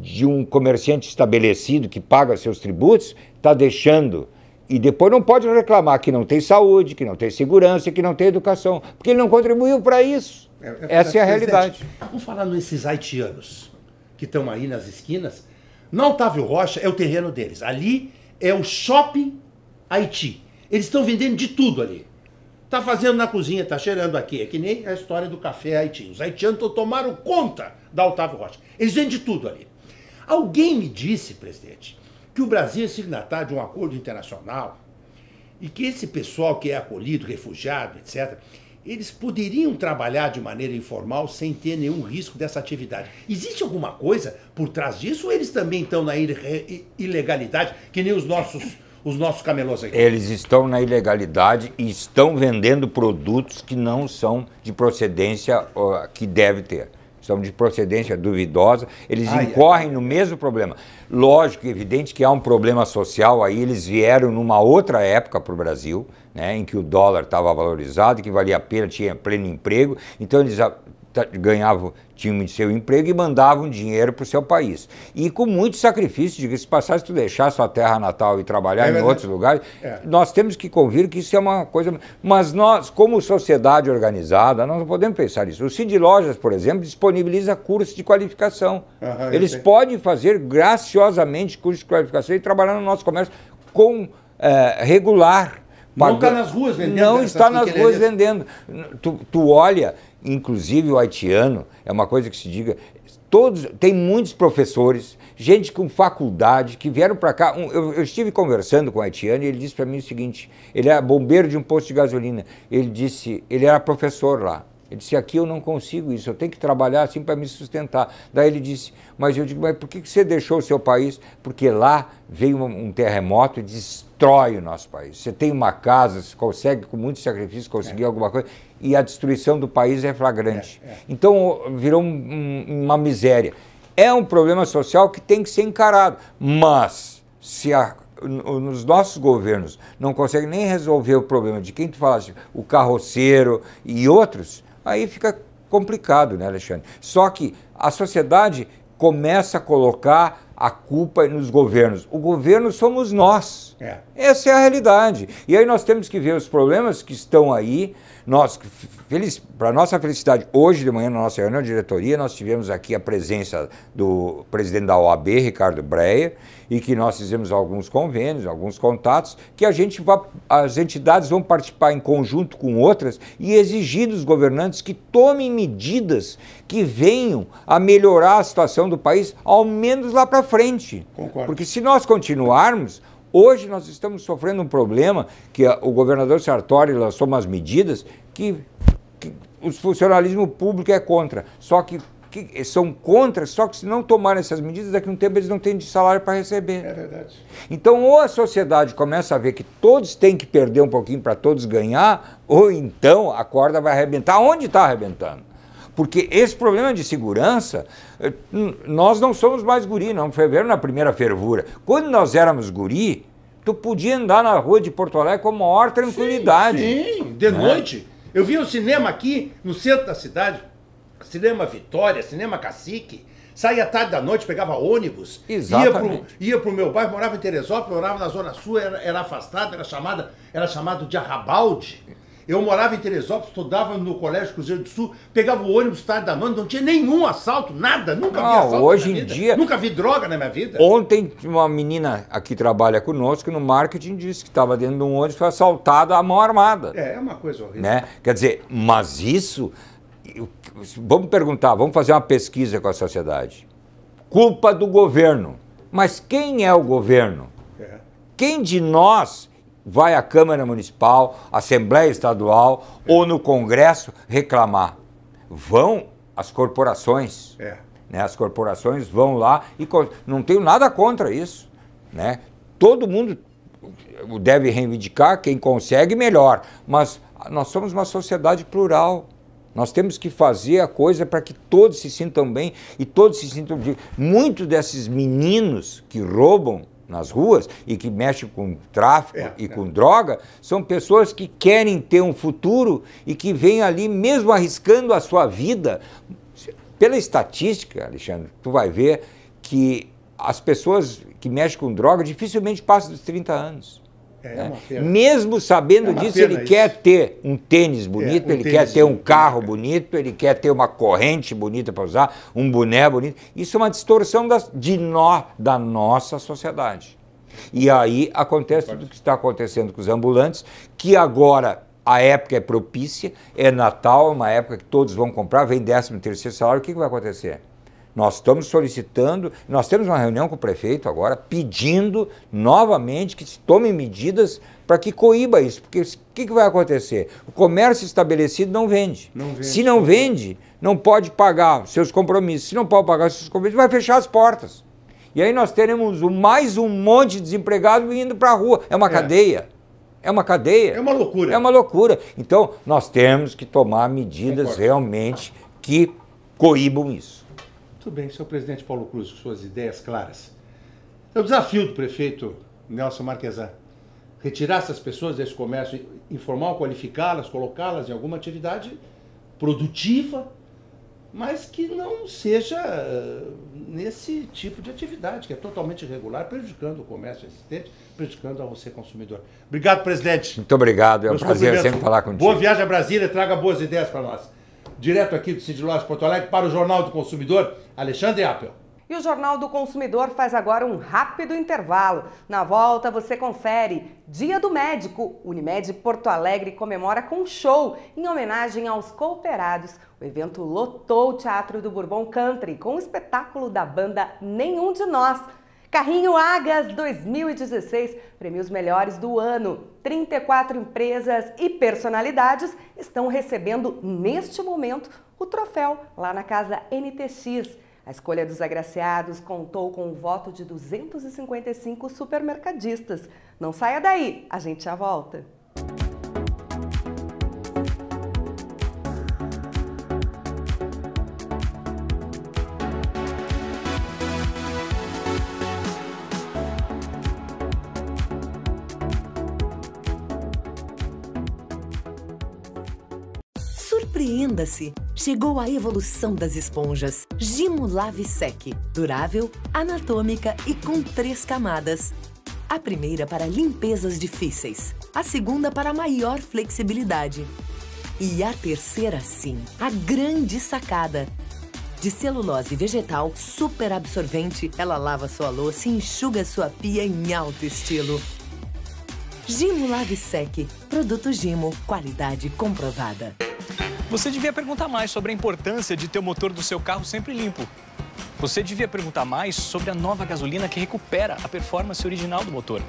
de um comerciante estabelecido que paga seus tributos está deixando. E depois não pode reclamar que não tem saúde, que não tem segurança, que não tem educação, porque ele não contribuiu para isso. É, é, Essa é a realidade. Vamos falar nesses haitianos que estão aí nas esquinas. Na Otávio Rocha é o terreno deles. Ali é o shopping Haiti. Eles estão vendendo de tudo ali. Tá fazendo na cozinha, tá cheirando aqui. É que nem a história do café haitiano. Os haitianos tomaram conta da Otávio Rocha. Eles vendem de tudo ali. Alguém me disse, presidente, que o Brasil é signatário de um acordo internacional e que esse pessoal que é acolhido, refugiado, etc., eles poderiam trabalhar de maneira informal sem ter nenhum risco dessa atividade. Existe alguma coisa por trás disso ou eles também estão na ilegalidade, que nem os nossos os nossos camelôs aqui? Eles estão na ilegalidade e estão vendendo produtos que não são de procedência que deve ter. São de procedência duvidosa, eles ai, incorrem ai. no mesmo problema. Lógico, evidente que há um problema social aí, eles vieram numa outra época para o Brasil, né, em que o dólar estava valorizado, que valia a pena, tinha pleno emprego, então eles ganhavam, tinham seu emprego e mandavam dinheiro para o seu país. E com muito sacrifício, diga-se passar, se tu deixar sua terra natal e trabalhar é em outros lugares, é. nós temos que convir que isso é uma coisa. Mas nós, como sociedade organizada, nós não podemos pensar nisso. O Cid Lojas, por exemplo, disponibiliza cursos de qualificação. Uhum, Eles podem fazer graciosamente cursos de qualificação e trabalhar no nosso comércio com é, regular. Não está nas ruas vendendo. Não né? está nas ruas vendendo. Tu, tu olha, inclusive o haitiano, é uma coisa que se diga. Todos, tem muitos professores, gente com faculdade, que vieram para cá. Um, eu, eu, estive conversando com o haitiano e ele disse para mim o seguinte: ele era é bombeiro de um posto de gasolina. Ele disse, ele era professor lá. Ele disse, aqui eu não consigo isso, eu tenho que trabalhar assim para me sustentar. Daí ele disse, mas eu digo, mas por que você deixou o seu país? Porque lá veio um terremoto e destrói o nosso país. Você tem uma casa, você consegue com muito sacrifício conseguir é. alguma coisa, e a destruição do país é flagrante. É, é. Então virou um, um, uma miséria. É um problema social que tem que ser encarado, mas se a nos nossos governos não conseguem nem resolver o problema de quem tu falaste, o carroceiro e outros, Aí fica complicado, né, Alexandre? Só que a sociedade começa a colocar a culpa nos governos. O governo somos nós. É. Essa é a realidade. E aí nós temos que ver os problemas que estão aí, nós, para nossa felicidade, hoje de manhã, na nossa reunião de diretoria, nós tivemos aqui a presença do presidente da OAB, Ricardo Breia, e que nós fizemos alguns convênios, alguns contatos, que a gente as entidades vão participar em conjunto com outras e exigir dos governantes que tomem medidas que venham a melhorar a situação do país, ao menos lá para frente. Concordo. Porque se nós continuarmos, Hoje nós estamos sofrendo um problema que o governador Sartori lançou umas medidas que, que o funcionalismo público é contra. Só que, que, são contra, só que se não tomarem essas medidas, daqui a um tempo eles não têm de salário para receber. É verdade. Então, ou a sociedade começa a ver que todos têm que perder um pouquinho para todos ganhar, ou então a corda vai arrebentar onde está arrebentando. Porque esse problema de segurança, eh, nós não somos mais guri, não ferveram na primeira fervura. Quando nós éramos guri, tu podia andar na rua de Porto Alegre com maior tranquilidade. Sim, sim. de né? noite. Eu vi um cinema aqui no centro da cidade, cinema Vitória, cinema Cacique. Saía tarde da noite, pegava ônibus, Exatamente. ia para o meu bairro, morava em Teresópolis, morava na Zona Sul, era, era afastado, era chamada, era chamado de Arrabalde. Eu morava em Teresópolis, estudava no Colégio Cruzeiro do Sul, pegava o ônibus tarde da noite, não tinha nenhum assalto, nada, nunca não, vi ah, assalto hoje em dia. Nunca vi droga na minha vida. Ontem uma menina aqui trabalha conosco no marketing disse que estava dentro de um ônibus foi assaltada à mão armada. É, é uma coisa horrível. Né? Quer dizer, mas isso vamos perguntar, vamos fazer uma pesquisa com a sociedade. Culpa do governo. Mas quem é o governo? É. Quem de nós vai à Câmara Municipal, Assembleia Estadual é. ou no Congresso reclamar. Vão as corporações. É. Né? As corporações vão lá e não tenho nada contra isso. Né? Todo mundo deve reivindicar, quem consegue, melhor. Mas nós somos uma sociedade plural. Nós temos que fazer a coisa para que todos se sintam bem e todos se sintam. Muitos desses meninos que roubam nas ruas e que mexe com tráfico é, e é. com droga, são pessoas que querem ter um futuro e que vêm ali mesmo arriscando a sua vida. Pela estatística, Alexandre, tu vai ver que as pessoas que mexem com droga dificilmente passam dos 30 anos. É, é, é. Mesmo sabendo é disso, ele isso. quer ter um tênis é, bonito, um ele tênis quer ter um carro bonito, ele quer ter uma corrente bonita para usar, um boné bonito. Isso é uma distorção das, de nó, da nossa sociedade. E aí acontece tudo o que está acontecendo com os ambulantes, que agora a época é propícia, é Natal, é uma época que todos vão comprar, vem 13 terceiro salário, o que, que vai acontecer? Nós estamos solicitando, nós temos uma reunião com o prefeito agora, pedindo novamente que se tomem medidas para que coíba isso. Porque o que, que, vai acontecer? O comércio estabelecido não vende. não vende. Se não vende, não pode pagar seus compromissos. Se não pode pagar seus compromissos, vai fechar as portas. E aí nós teremos mais um monte de desempregado indo para a rua. É uma é. cadeia. É uma cadeia. É uma loucura. É uma loucura. Então, nós temos que tomar medidas Concordo. realmente que coíbam isso. Muito bem, senhor presidente Paulo Cruz, com suas ideias claras. É o desafio do prefeito Nelson Marquesan retirar essas pessoas desse comércio informal, qualificá-las, colocá-las em alguma atividade produtiva, mas que não seja eh, nesse tipo de atividade, que é totalmente irregular, prejudicando o comércio existente, prejudicando a você, consumidor. Obrigado, presidente. Muito obrigado, é um prazer sempre falar contigo. Boa viagem a Brasília, traga boas ideias para nós direto aqui do Cid Lojas Porto Alegre para o Jornal do Consumidor, Alexandre Appel. E o Jornal do Consumidor faz agora um rápido intervalo. Na volta você confere Dia do Médico. Unimed Porto Alegre comemora com um show em homenagem aos cooperados. O evento lotou o Teatro do Bourbon Country com o um espetáculo da banda Nenhum de Nós. Carrinho Agas 2016 premia os melhores do ano. 34 empresas e personalidades estão recebendo neste momento o troféu lá na casa NTX. A escolha dos agraciados contou com o voto de 255 supermercadistas. Não saia daí, a gente já volta. se chegou a evolução das esponjas Lave Sec, durável, anatômica e com três camadas. A primeira para limpezas difíceis, a segunda para maior flexibilidade. E a terceira, sim, a grande sacada. De celulose vegetal super absorvente, ela lava sua louça e enxuga sua pia em alto estilo. Gimo Lave Sec, produto Gimo, qualidade comprovada. Você devia perguntar mais sobre a importância de ter o motor do seu carro sempre limpo. Você devia perguntar mais sobre a nova gasolina que recupera a performance original do motor.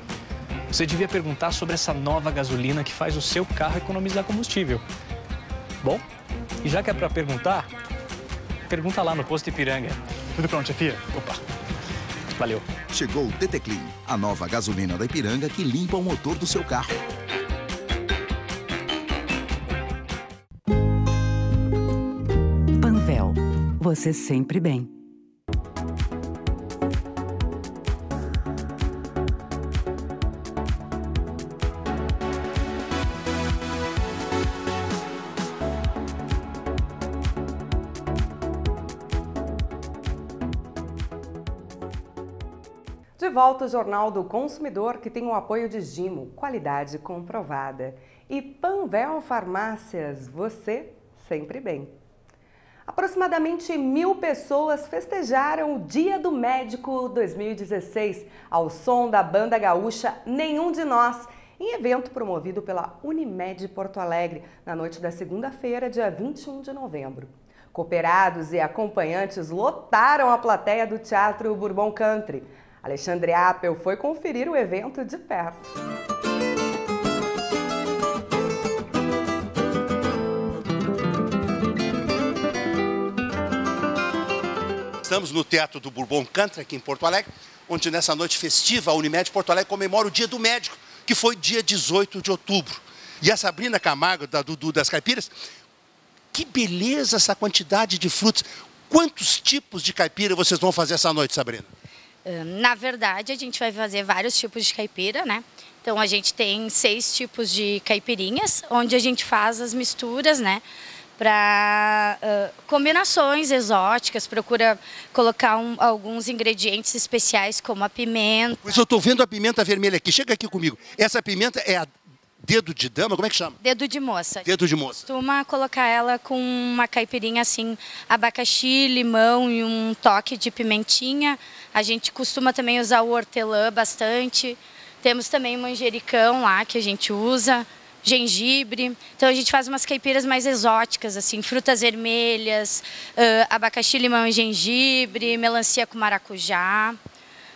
Você devia perguntar sobre essa nova gasolina que faz o seu carro economizar combustível. Bom, e já que é para perguntar, pergunta lá no posto Ipiranga. Tudo pronto, chefia? Opa. Valeu. Chegou o TT Clean, a nova gasolina da Ipiranga que limpa o motor do seu carro. você sempre bem. De volta o Jornal do Consumidor, que tem o apoio de Gimo, qualidade comprovada. E Panvel Farmácias, você sempre bem. Aproximadamente mil pessoas festejaram o Dia do Médico 2016, ao som da banda gaúcha Nenhum de Nós, em evento promovido pela Unimed Porto Alegre, na noite da segunda-feira, dia 21 de novembro. Cooperados e acompanhantes lotaram a plateia do Teatro Bourbon Country. Alexandre Appel foi conferir o evento de perto. estamos no Teatro do Bourbon Country, aqui em Porto Alegre, onde nessa noite festiva a Unimed Porto Alegre comemora o Dia do Médico, que foi dia 18 de outubro. E a Sabrina Camargo, da Dudu das Caipiras, que beleza essa quantidade de frutas! Quantos tipos de caipira vocês vão fazer essa noite, Sabrina? Eh, na verdade, a gente vai fazer vários tipos de caipira, né? Então, a gente tem seis tipos de caipirinhas, onde a gente faz as misturas, né? para uh, combinações exóticas, procura colocar um, alguns ingredientes especiais como a pimenta. Mas eu estou vendo a pimenta vermelha aqui, chega aqui comigo. Essa pimenta é a dedo de dama, como é que chama? Dedo de moça. Dedo de moça. Costuma colocar ela com uma caipirinha assim, abacaxi, limão e um toque de pimentinha. A gente costuma também usar o hortelã bastante. Temos também o manjericão lá que a gente usa gengibre. Então a gente faz umas caipiras mais exóticas, assim, frutas vermelhas, abacaxi, limão e gengibre, melancia com maracujá.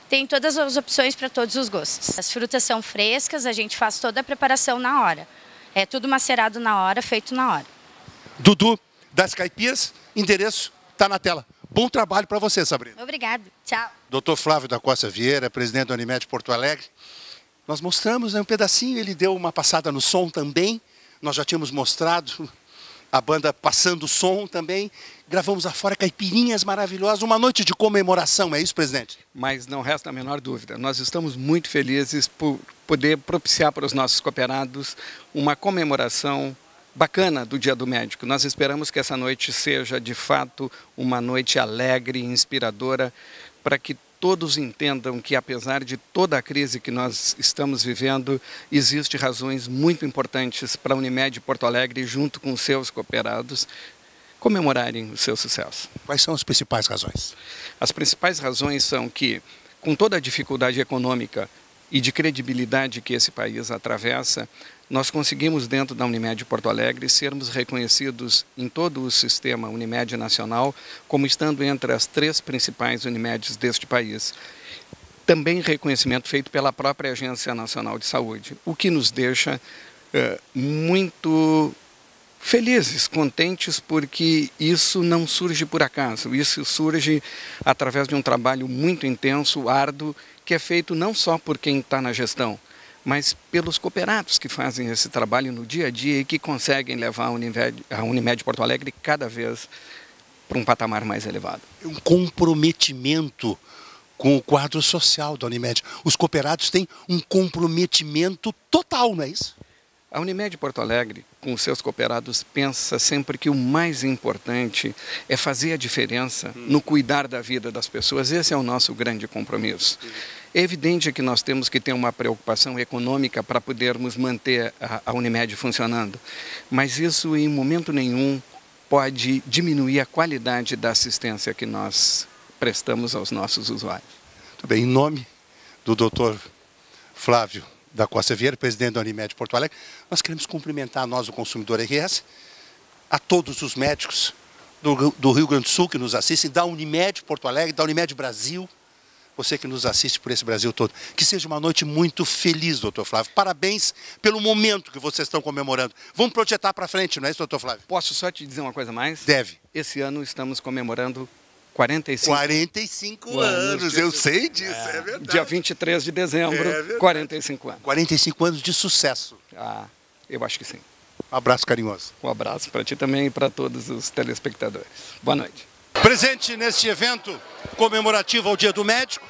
Tem todas as opções para todos os gostos. As frutas são frescas, a gente faz toda a preparação na hora. É tudo macerado na hora, feito na hora. Dudu, das caipiras, endereço está na tela. Bom trabalho para você, Sabrina. Obrigado. Tchau. Doutor Flávio da Costa Vieira, presidente do Unimed Porto Alegre. Nós mostramos né, um pedacinho, ele deu uma passada no som também. Nós já tínhamos mostrado a banda passando o som também. Gravamos afora caipirinhas maravilhosas, uma noite de comemoração, é isso, presidente? Mas não resta a menor dúvida. Nós estamos muito felizes por poder propiciar para os nossos cooperados uma comemoração bacana do Dia do Médico. Nós esperamos que essa noite seja de fato uma noite alegre, inspiradora, para que todos entendam que, apesar de toda a crise que nós estamos vivendo, existem razões muito importantes para a Unimed Porto Alegre, junto com seus cooperados, comemorarem o seu sucesso. Quais são as principais razões? As principais razões são que, com toda a dificuldade econômica e de credibilidade que esse país atravessa, nós conseguimos, dentro da Unimed Porto Alegre, sermos reconhecidos em todo o sistema Unimed nacional como estando entre as três principais Unimedes deste país. Também reconhecimento feito pela própria Agência Nacional de Saúde, o que nos deixa é, muito felizes, contentes, porque isso não surge por acaso, isso surge através de um trabalho muito intenso, árduo, que é feito não só por quem está na gestão, mas pelos cooperados que fazem esse trabalho no dia a dia e que conseguem levar a Unimed, a Unimed Porto Alegre cada vez para um patamar mais elevado. É um comprometimento com o quadro social da Unimed. Os cooperados têm um comprometimento total, não é isso? A Unimed Porto Alegre com seus cooperados pensa sempre que o mais importante é fazer a diferença hum. no cuidar da vida das pessoas. Esse é o nosso grande compromisso. É evidente que nós temos que ter uma preocupação econômica para podermos manter a, Unimed funcionando, mas isso em momento nenhum pode diminuir a qualidade da assistência que nós prestamos aos nossos usuários. Muito bem, em nome do doutor Flávio da Costa Vieira, presidente da Unimed Porto Alegre, nós queremos cumprimentar nós, o consumidor RS, a todos os médicos do, do, Rio Grande do Sul que nos assistem, da Unimed Porto Alegre, da Unimed Brasil, você que nos assiste por esse Brasil todo. Que seja uma noite muito feliz, doutor Flávio. Parabéns pelo momento que vocês estão comemorando. Vamos projetar para frente, não é isso, doutor Flávio? Posso só te dizer uma coisa mais? Deve. Esse ano estamos comemorando 45, 45 anos, anos eu sei disso, é, é verdade. Dia 23 de dezembro, é 45 anos. 45 anos de sucesso. Ah, eu acho que sim. Um abraço carinhoso. Um abraço para ti também e para todos os telespectadores. Boa noite. Presente neste evento comemorativo ao Dia do Médico,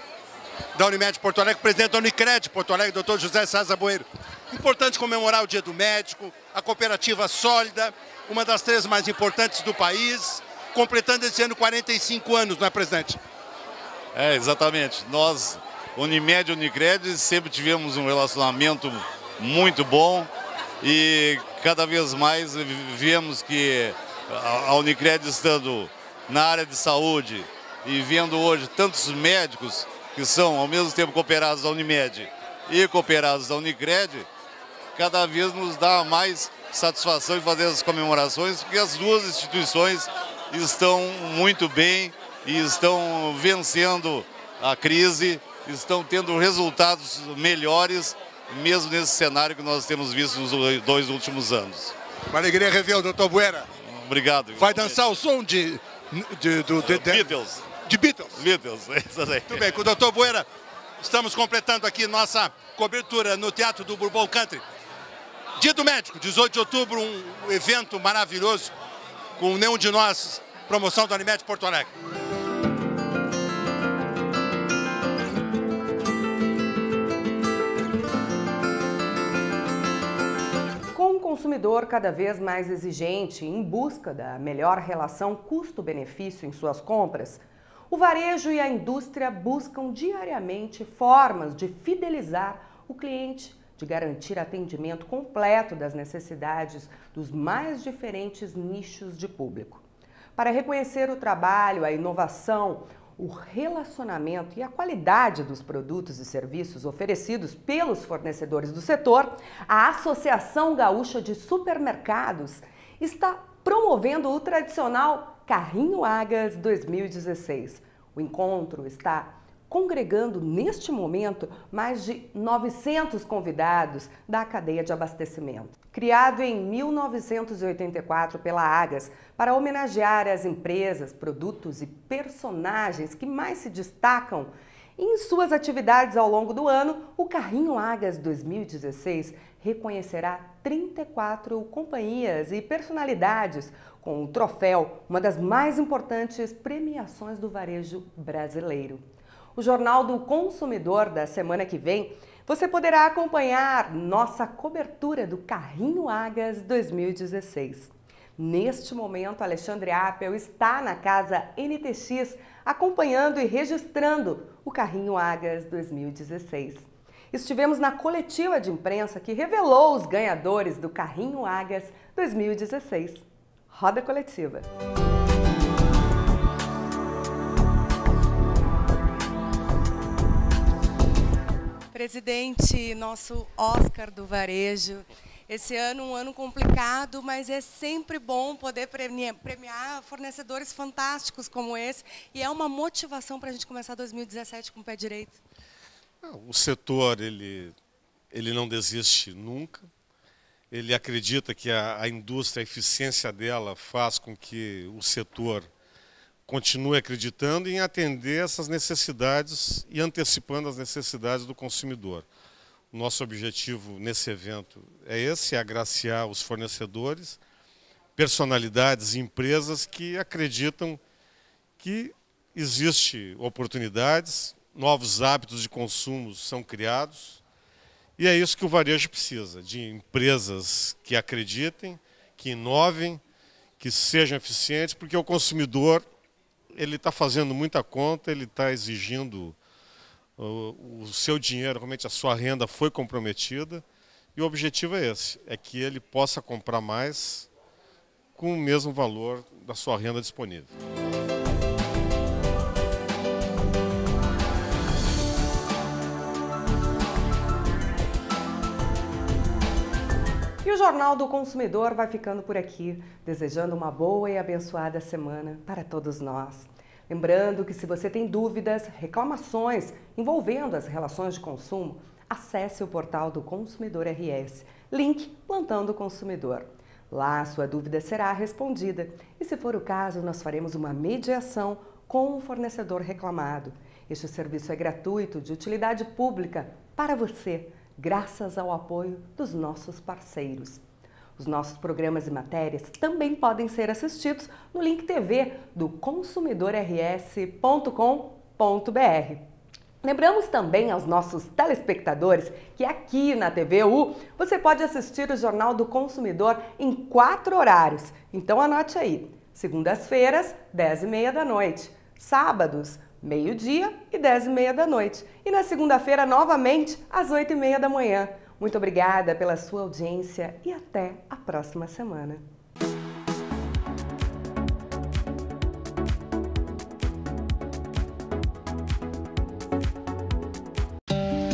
da Unimed Porto Alegre, presidente da Unicred Porto Alegre, doutor José Saza Boeiro. Importante comemorar o Dia do Médico, a cooperativa sólida, uma das três mais importantes do país, completando esse ano 45 anos, não é, presidente? É, exatamente. Nós, Unimed e Unicred, sempre tivemos um relacionamento muito bom e cada vez mais vemos que a Unicred estando na área de saúde e vendo hoje tantos médicos que são ao mesmo tempo cooperados da Unimed e cooperados da Unicred, cada vez nos dá mais satisfação de fazer as comemorações, porque as duas instituições estão muito bem e estão vencendo a crise, estão tendo resultados melhores, mesmo nesse cenário que nós temos visto nos dois últimos anos. Uma alegria rever o doutor Buera. Obrigado. Vai dançar o som de... de, do, de, de Beatles. De Beatles. Beatles, é isso aí. Tudo bem, com o doutor Buera, estamos completando aqui nossa cobertura no Teatro do Bourbon Country. Dia do Médico, 18 de outubro, um evento maravilhoso com nenhum de nós, promoção do Animete Porto Alegre. Com um consumidor cada vez mais exigente em busca da melhor relação custo-benefício em suas compras, o varejo e a indústria buscam diariamente formas de fidelizar o cliente de garantir atendimento completo das necessidades dos mais diferentes nichos de público. Para reconhecer o trabalho, a inovação, o relacionamento e a qualidade dos produtos e serviços oferecidos pelos fornecedores do setor, a Associação Gaúcha de Supermercados está promovendo o tradicional Carrinho Agas 2016. O encontro está congregando neste momento mais de 900 convidados da cadeia de abastecimento. Criado em 1984 pela Agas para homenagear as empresas, produtos e personagens que mais se destacam em suas atividades ao longo do ano, o Carrinho Agas 2016 reconhecerá 34 companhias e personalidades com o troféu, uma das mais importantes premiações do varejo brasileiro o Jornal do Consumidor da semana que vem, você poderá acompanhar nossa cobertura do Carrinho Agas 2016. Neste momento, Alexandre Appel está na casa NTX acompanhando e registrando o Carrinho Agas 2016. Estivemos na coletiva de imprensa que revelou os ganhadores do Carrinho Agas 2016. Roda coletiva. Música presidente, nosso Oscar do Varejo. Esse ano um ano complicado, mas é sempre bom poder premiar fornecedores fantásticos como esse. E é uma motivação para a gente começar 2017 com o pé direito. O setor, ele, ele não desiste nunca. Ele acredita que a, a indústria, a eficiência dela faz com que o setor continue acreditando em atender essas necessidades e antecipando as necessidades do consumidor. nosso objetivo nesse evento é esse, é agraciar os fornecedores, personalidades e empresas que acreditam que existe oportunidades, novos hábitos de consumo são criados, e é isso que o varejo precisa, de empresas que acreditem, que inovem, que sejam eficientes, porque o consumidor ele está fazendo muita conta, ele está exigindo o, o seu dinheiro, realmente a sua renda foi comprometida. E o objetivo é esse, é que ele possa comprar mais com o mesmo valor da sua renda disponível. o Jornal do Consumidor vai ficando por aqui, desejando uma boa e abençoada semana para todos nós. Lembrando que se você tem dúvidas, reclamações envolvendo as relações de consumo, acesse o portal do Consumidor RS, link Plantando o Consumidor. Lá sua dúvida será respondida e, se for o caso, nós faremos uma mediação com o fornecedor reclamado. Este serviço é gratuito, de utilidade pública, para você graças ao apoio dos nossos parceiros. Os nossos programas e matérias também podem ser assistidos no link TV do consumidorrs.com.br. Lembramos também aos nossos telespectadores que aqui na TVU você pode assistir o Jornal do Consumidor em quatro horários. Então anote aí: segundas-feiras, 10 e meia da noite, sábados, meio-dia e 10 e meia da noite. E na segunda-feira, novamente, às 8 e meia da manhã. Muito obrigada pela sua audiência e até a próxima semana.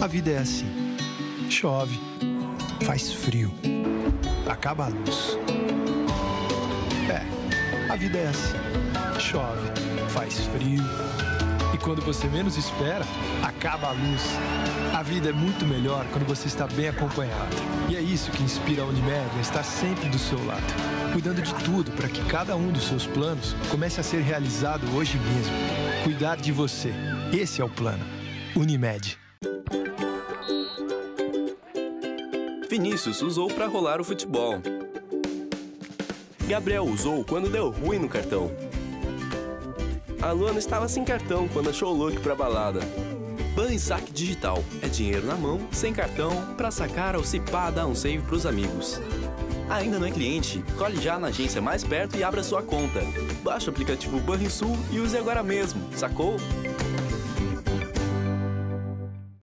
A vida é assim. Chove, faz frio, acaba a luz. É, a vida é assim. Chove, faz frio, quando você menos espera, acaba a luz. A vida é muito melhor quando você está bem acompanhado. E é isso que inspira a Unimed a estar sempre do seu lado, cuidando de tudo para que cada um dos seus planos comece a ser realizado hoje mesmo. Cuidar de você. Esse é o plano. Unimed. Vinícius usou para rolar o futebol. Gabriel usou quando deu ruim no cartão a Luana estava sem cartão quando achou o look pra balada. Ban e saque digital. É dinheiro na mão, sem cartão, pra sacar ou se pá dar um save pros amigos. Ainda não é cliente? Colhe já na agência mais perto e abra sua conta. Baixe o aplicativo Banrisul e use agora mesmo, sacou?